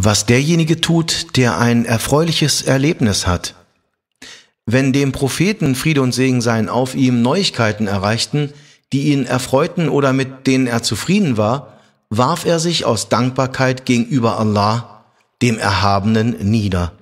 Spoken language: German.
was derjenige tut, der ein erfreuliches Erlebnis hat. Wenn dem Propheten Friede und Segen seien auf ihm Neuigkeiten erreichten, die ihn erfreuten oder mit denen er zufrieden war, warf er sich aus Dankbarkeit gegenüber Allah, dem Erhabenen, nieder.